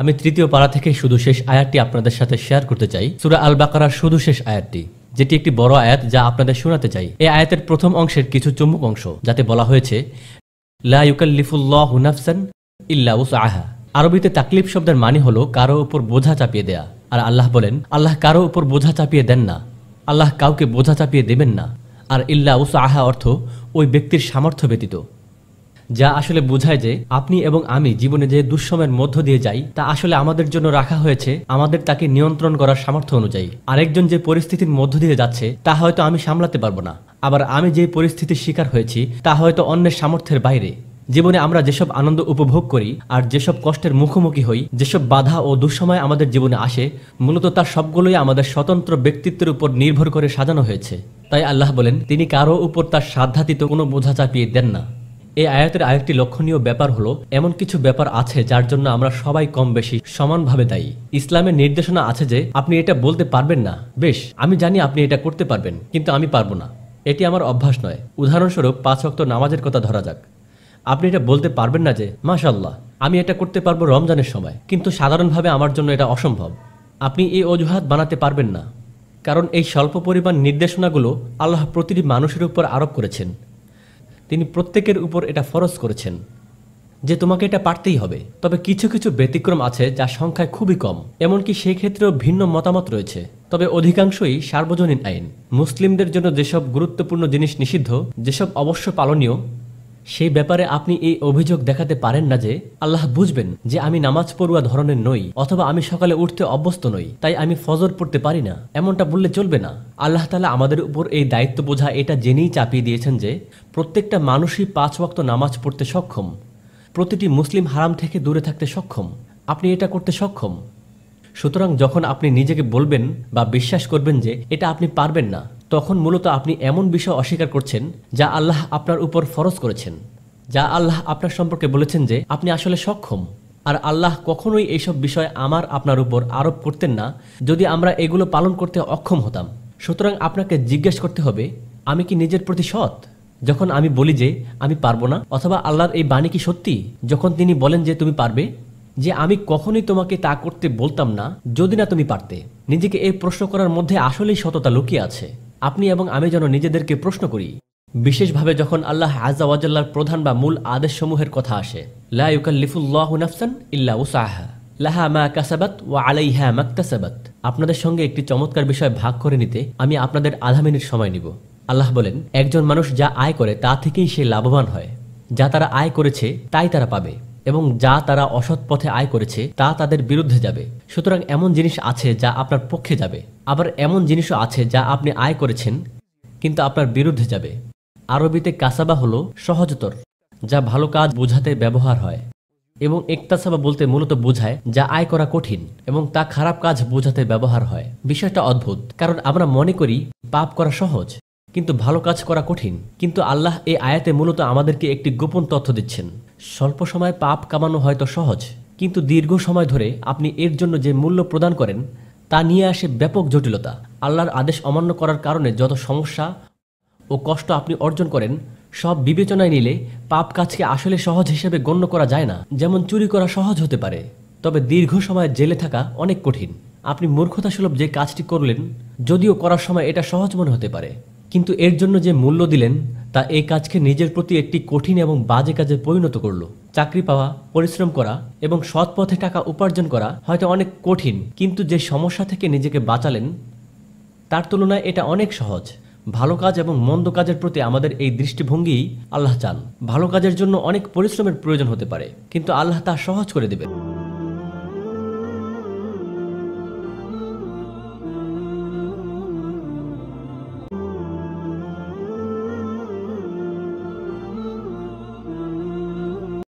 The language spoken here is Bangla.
আমি তৃতীয় পাড়া থেকে শুধু শেষ আয়াতটি আপনাদের সাথে শেয়ার করতে চাই সুরা আল বাকারার শুধু শেষ আয়াতটি যেটি একটি বড় আয়াত যা আপনাদের শোনাতে চাই এই আয়াতের প্রথম অংশের কিছু চুম্বক অংশ যাতে বলা হয়েছে লা ইল্লা আহা আরবিতে তাকলিফ শব্দের মানে হলো কারো উপর বোঝা চাপিয়ে দেয়া আর আল্লাহ বলেন আল্লাহ কারো উপর বোঝা চাপিয়ে দেন না আল্লাহ কাউকে বোঝা চাপিয়ে দেবেন না আর ইল্লা উস আহা অর্থ ওই ব্যক্তির সামর্থ্য ব্যতীত যা আসলে বোঝায় যে আপনি এবং আমি জীবনে যে দুঃসময়ের মধ্য দিয়ে যাই তা আসলে আমাদের জন্য রাখা হয়েছে আমাদের তাকে নিয়ন্ত্রণ করার সামর্থ্য অনুযায়ী আরেকজন যে পরিস্থিতির মধ্য দিয়ে যাচ্ছে তা হয়তো আমি সামলাতে পারবো না আবার আমি যে পরিস্থিতির শিকার হয়েছি তা হয়তো অন্যের সামর্থ্যের বাইরে জীবনে আমরা যেসব আনন্দ উপভোগ করি আর যেসব কষ্টের মুখোমুখি হই যেসব বাধা ও দুঃসময় আমাদের জীবনে আসে মূলত তার সবগুলোই আমাদের স্বতন্ত্র ব্যক্তিত্বের উপর নির্ভর করে সাজানো হয়েছে তাই আল্লাহ বলেন তিনি কারো উপর তার সাধ্যাতীত কোনো বোঝা চাপিয়ে দেন না এই আয়াতের আরেকটি লক্ষণীয় ব্যাপার হলো এমন কিছু ব্যাপার আছে যার জন্য আমরা সবাই কম বেশি সমানভাবে দায়ী ইসলামের নির্দেশনা আছে যে আপনি এটা বলতে পারবেন না বেশ আমি জানি আপনি এটা করতে পারবেন কিন্তু আমি পারবো না এটি আমার অভ্যাস নয় উদাহরণস্বরূপ পাঁচ অক্ত নামাজের কথা ধরা যাক আপনি এটা বলতে পারবেন না যে মাশাল্লাহ আমি এটা করতে পারবো রমজানের সময় কিন্তু সাধারণভাবে আমার জন্য এটা অসম্ভব আপনি এই অজুহাত বানাতে পারবেন না কারণ এই স্বল্প পরিমাণ নির্দেশনাগুলো আল্লাহ প্রতিটি মানুষের উপর আরোপ করেছেন তিনি প্রত্যেকের উপর এটা ফরজ করেছেন যে তোমাকে এটা পারতেই হবে তবে কিছু কিছু ব্যতিক্রম আছে যা সংখ্যায় খুবই কম এমনকি সেই ক্ষেত্রেও ভিন্ন মতামত রয়েছে তবে অধিকাংশই সার্বজনীন আইন মুসলিমদের জন্য যেসব গুরুত্বপূর্ণ জিনিস নিষিদ্ধ যেসব অবশ্য পালনীয় সেই ব্যাপারে আপনি এই অভিযোগ দেখাতে পারেন না যে আল্লাহ বুঝবেন যে আমি নামাজ পড়ুয়া ধরনের নই অথবা আমি সকালে উঠতে অভ্যস্ত নই তাই আমি ফজর পড়তে পারি না এমনটা বললে চলবে না আল্লাহ তালা আমাদের উপর এই দায়িত্ব বোঝা এটা জেনেই চাপিয়ে দিয়েছেন যে প্রত্যেকটা মানুষই পাঁচ ওয়াক্ত নামাজ পড়তে সক্ষম প্রতিটি মুসলিম হারাম থেকে দূরে থাকতে সক্ষম আপনি এটা করতে সক্ষম সুতরাং যখন আপনি নিজেকে বলবেন বা বিশ্বাস করবেন যে এটা আপনি পারবেন না তখন মূলত আপনি এমন বিষয় অস্বীকার করছেন যা আল্লাহ আপনার উপর ফরজ করেছেন যা আল্লাহ আপনার সম্পর্কে বলেছেন যে আপনি আসলে সক্ষম আর আল্লাহ কখনোই এইসব বিষয় আমার আপনার উপর আরোপ করতেন না যদি আমরা এগুলো পালন করতে অক্ষম হতাম সুতরাং আপনাকে জিজ্ঞেস করতে হবে আমি কি নিজের প্রতি সৎ যখন আমি বলি যে আমি পারবো না অথবা আল্লাহর এই বাণী কি সত্যি যখন তিনি বলেন যে তুমি পারবে যে আমি কখনোই তোমাকে তা করতে বলতাম না যদি না তুমি পারতে নিজেকে এই প্রশ্ন করার মধ্যে আসলেই সততা লুকিয়ে আছে আপনি এবং আমি যেন নিজেদেরকে প্রশ্ন করি বিশেষভাবে যখন আল্লাহ আজাওয়াজাল্লার প্রধান বা মূল আদেশসমূহের কথা আসে লাউকাল্লিফুল্লাহ ইল্লা লাহা মা কাসাবাত আপনাদের সঙ্গে একটি চমৎকার বিষয় ভাগ করে নিতে আমি আপনাদের আধা মিনিট সময় নিব আল্লাহ বলেন একজন মানুষ যা আয় করে তা থেকেই সে লাভবান হয় যা তারা আয় করেছে তাই তারা পাবে এবং যা তারা অসৎ পথে আয় করেছে তা তাদের বিরুদ্ধে যাবে সুতরাং এমন জিনিস আছে যা আপনার পক্ষে যাবে আবার এমন জিনিসও আছে যা আপনি আয় করেছেন কিন্তু আপনার বিরুদ্ধে যাবে আরবিতে কাসাবা হলো সহজতর যা ভালো কাজ বোঝাতে ব্যবহার হয় এবং একতাসাবা বলতে মূলত বোঝায় যা আয় করা কঠিন এবং তা খারাপ কাজ বোঝাতে ব্যবহার হয় বিষয়টা অদ্ভুত কারণ আমরা মনে করি পাপ করা সহজ কিন্তু ভালো কাজ করা কঠিন কিন্তু আল্লাহ এই আয়াতে মূলত আমাদেরকে একটি গোপন তথ্য দিচ্ছেন স্বল্প সময়ে পাপ কামানো হয়তো সহজ কিন্তু দীর্ঘ সময় ধরে আপনি এর জন্য যে মূল্য প্রদান করেন তা নিয়ে আসে ব্যাপক জটিলতা আল্লাহর আদেশ অমান্য করার কারণে যত সমস্যা ও কষ্ট আপনি অর্জন করেন সব বিবেচনায় নিলে পাপ কাজকে আসলে সহজ হিসেবে গণ্য করা যায় না যেমন চুরি করা সহজ হতে পারে তবে দীর্ঘ সময় জেলে থাকা অনেক কঠিন আপনি মূর্খতাসুলভ যে কাজটি করলেন যদিও করার সময় এটা সহজ মনে হতে পারে কিন্তু এর জন্য যে মূল্য দিলেন তা এই কাজকে নিজের প্রতি একটি কঠিন এবং বাজে কাজে পরিণত করলো চাকরি পাওয়া পরিশ্রম করা এবং সৎ পথে টাকা উপার্জন করা হয়তো অনেক কঠিন কিন্তু যে সমস্যা থেকে নিজেকে বাঁচালেন তার তুলনায় এটা অনেক সহজ ভালো কাজ এবং মন্দ কাজের প্রতি আমাদের এই দৃষ্টিভঙ্গিই আল্লাহ চান ভালো কাজের জন্য অনেক পরিশ্রমের প্রয়োজন হতে পারে কিন্তু আল্লাহ তা সহজ করে দেবেন